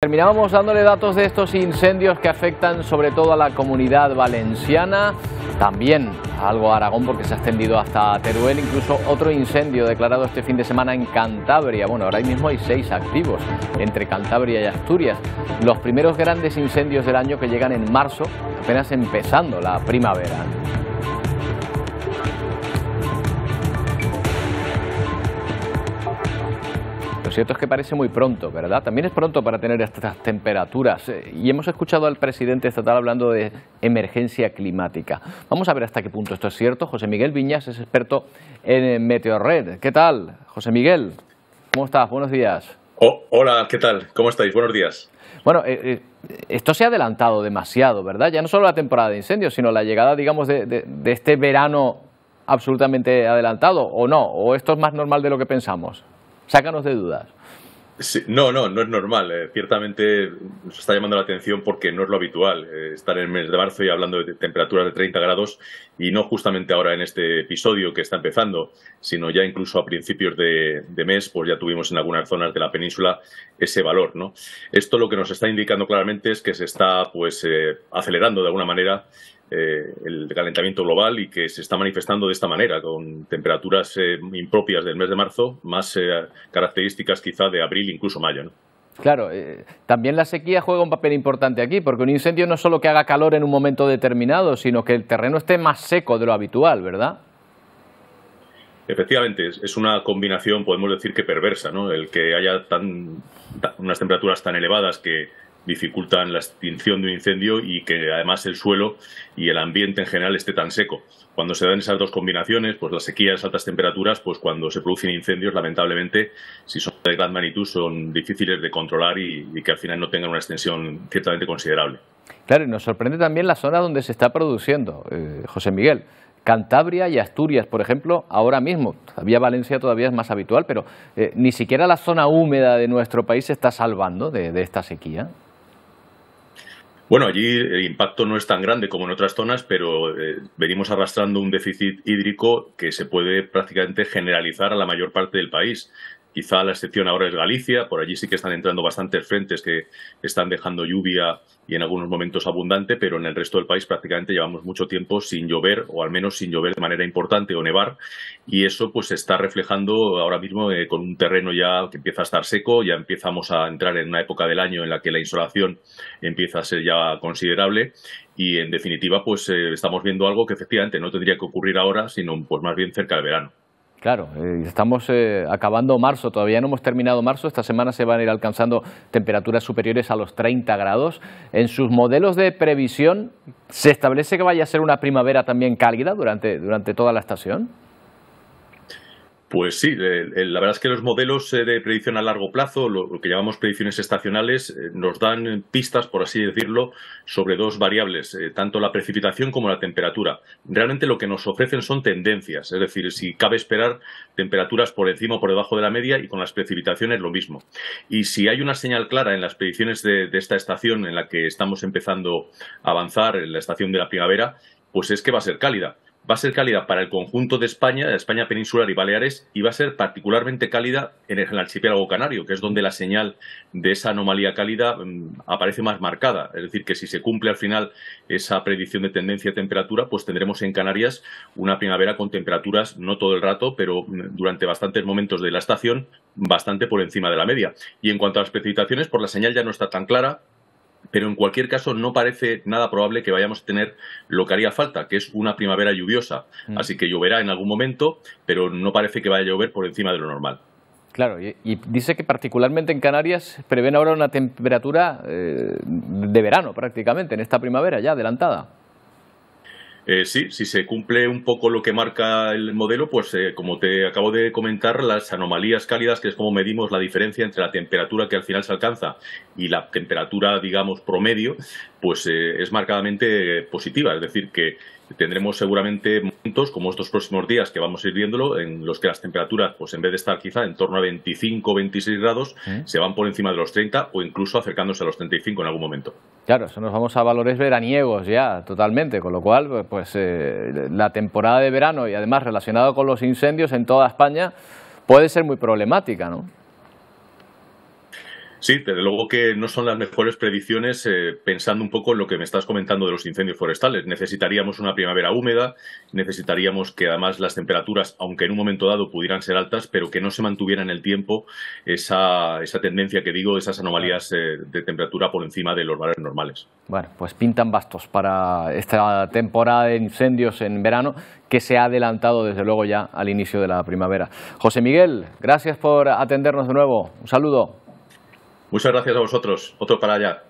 Terminábamos dándole datos de estos incendios que afectan sobre todo a la comunidad valenciana, también algo a Aragón porque se ha extendido hasta Teruel, incluso otro incendio declarado este fin de semana en Cantabria. Bueno, ahora mismo hay seis activos entre Cantabria y Asturias. Los primeros grandes incendios del año que llegan en marzo, apenas empezando la primavera. cierto es que parece muy pronto, ¿verdad? También es pronto para tener estas temperaturas eh, y hemos escuchado al presidente estatal hablando de emergencia climática. Vamos a ver hasta qué punto esto es cierto. José Miguel Viñas es experto en Meteorred. ¿Qué tal, José Miguel? ¿Cómo estás? Buenos días. hola, ¿qué tal? ¿Cómo estáis? Buenos días. Bueno, eh, eh, esto se ha adelantado demasiado, ¿verdad? Ya no solo la temporada de incendios, sino la llegada, digamos, de este verano absolutamente adelantado, ¿o no? ¿O esto es más normal de lo que pensamos? Sácanos de dudas. no, no, no es normal. Eh, ciertamente nos está llamando la atención porque no es lo habitual eh, estar en el mes de marzo y hablando de temperaturas de 30 grados y no justamente ahora en este episodio que está empezando, sino ya incluso a principios de, mes, pues ya tuvimos en algunas zonas de la península ese valor. ¿no? Esto lo que nos está indicando claramente es que se está pues eh, acelerando de alguna manera eh, el calentamiento global y que se está manifestando de esta manera, con temperaturas eh, impropias del mes de marzo, más eh, características quizá de abril, incluso mayo. Claro, también la sequía juega un papel importante aquí, porque un incendio no solo que haga calor en un momento determinado, sino que el terreno esté más seco de lo habitual, ¿verdad? Efectivamente, es una combinación, podemos decir que perversa, ¿no? El que haya tan unas temperaturas tan elevadas que dificultan la extinción de un incendio y que además el suelo y el ambiente en general esté tan seco. Cuando se dan esas dos combinaciones, pues las sequías, altas temperaturas, pues cuando se producen incendios, lamentablemente, si son de gran magnitud, son difíciles de controlar y, que al final no tengan una extensión ciertamente considerable. Claro, y nos sorprende también la zona donde se está produciendo, eh, José Miguel. Cantabria y Asturias, por ejemplo, ahora mismo. Todavía Valencia todavía es más habitual, pero eh, ni siquiera la zona húmeda de nuestro país se está salvando de esta sequía. Bueno, allí el impacto no es tan grande como en otras zonas, pero eh, venimos arrastrando un déficit hídrico que se puede prácticamente generalizar a la mayor parte del país. Quizá la excepción ahora es Galicia, por allí sí que están entrando bastantes frentes que están dejando lluvia y en algunos momentos abundante, pero en el resto del país prácticamente llevamos mucho tiempo sin llover o al menos sin llover de manera importante o nevar y eso pues se está reflejando ahora mismo eh, con un terreno ya que empieza a estar seco, ya empezamos a entrar en una época del año en la que la insolación empieza a ser ya considerable y en definitiva pues eh, estamos viendo algo que efectivamente no tendría que ocurrir ahora, sino pues más bien cerca del verano. Claro, eh, estamos eh, acabando marzo, todavía no hemos terminado marzo, esta semana se van a ir alcanzando temperaturas superiores a los 30 grados. En sus modelos de previsión, ¿se establece que vaya a ser una primavera también cálida durante, durante toda la estación? Pues sí, la verdad es que los modelos eh, de predicción a largo plazo, lo que llamamos predicciones estacionales, eh, nos dan pistas, por así decirlo, sobre dos variables, eh, tanto la precipitación como la temperatura. Realmente lo que nos ofrecen son tendencias, es decir, si cabe esperar temperaturas por encima o por debajo de la media y con las precipitaciones lo mismo. Y si hay una señal clara en las predicciones de, esta estación en la que estamos empezando a avanzar, en la estación de la primavera, pues es que va a ser cálida va a ser cálida para el conjunto de España, España peninsular y Baleares, y va a ser particularmente cálida en el archipiélago canario, que es donde la señal de esa anomalía cálida mm, aparece más marcada. Es decir, que si se cumple al final esa predicción de tendencia de temperatura, pues tendremos en Canarias una primavera con temperaturas, no todo el rato, pero mm, durante bastantes momentos de la estación, bastante por encima de la media. Y en cuanto a las precipitaciones, por pues la señal ya no está tan clara, pero en cualquier caso no parece nada probable que vayamos a tener lo que haría falta, que es una primavera lluviosa. Mm. Así que lloverá en algún momento, pero no parece que vaya a llover por encima de lo normal. Claro, y, dice que particularmente en Canarias prevén ahora una temperatura eh, de verano prácticamente, en esta primavera ya adelantada. Eh, sí, si se cumple un poco lo que marca el modelo, pues eh, como te acabo de comentar, las anomalías cálidas, que es como medimos la diferencia entre la temperatura que al final se alcanza y la temperatura, digamos, promedio, pues eh, es marcadamente positiva. Es decir, que Tendremos seguramente momentos como estos próximos días que vamos a ir viéndolo, en los que las temperaturas, pues en vez de estar quizá en torno a 25 o 26 grados, ¿Eh? se van por encima de los 30 o incluso acercándose a los 35 en algún momento. Claro, eso nos vamos a valores veraniegos ya, totalmente, con lo cual, pues eh, la temporada de verano y además relacionado con los incendios en toda España puede ser muy problemática, ¿no? Sí, desde luego que no son las mejores predicciones eh, pensando un poco en lo que me estás comentando de los incendios forestales. Necesitaríamos una primavera húmeda, necesitaríamos que además las temperaturas, aunque en un momento dado pudieran ser altas, pero que no se mantuviera en el tiempo esa, tendencia que digo, esas anomalías eh, de temperatura por encima de los valores normales. Bueno, pues pintan bastos para esta temporada de incendios en verano que se ha adelantado desde luego ya al inicio de la primavera. José Miguel, gracias por atendernos de nuevo. Un saludo. Muchas gracias a vosotros. Otro para allá.